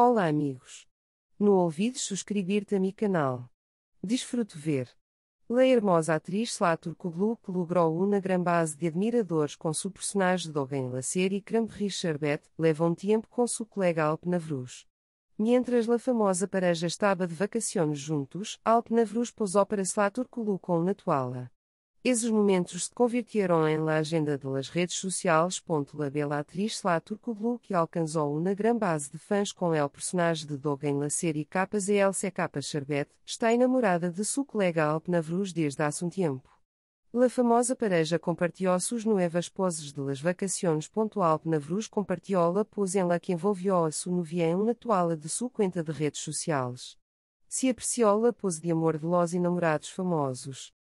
Olá amigos. No ouvido subscrever-te a mi canal. Desfruto ver. La hermosa atriz Slatur Koglu logrou uma grande base de admiradores com seu personagem Dogen Lacer e Cramp Richarbet, leva um tempo com seu colega Alp Navruz. Mientras la famosa pareja estava de vacaciones juntos, Alp Navruz posou para Slatur Koglu com uma toalha. Esses momentos se converteram em la agenda de las redes sociais. La Bellatriz Turcoglu, que alcançou uma grande base de fãs com el personagem de Dog em la série Capas e LC Capas Charbet, está enamorada de seu colega Alp Navruz desde há um tempo. La famosa pareja compartilhou suas novas poses de las vacaciones. Alp Navruz compartilhou la pose em la que envolveu a sua novia em uma toalha de sua conta de redes sociais. Se apreciou la pose de amor de los enamorados famosos.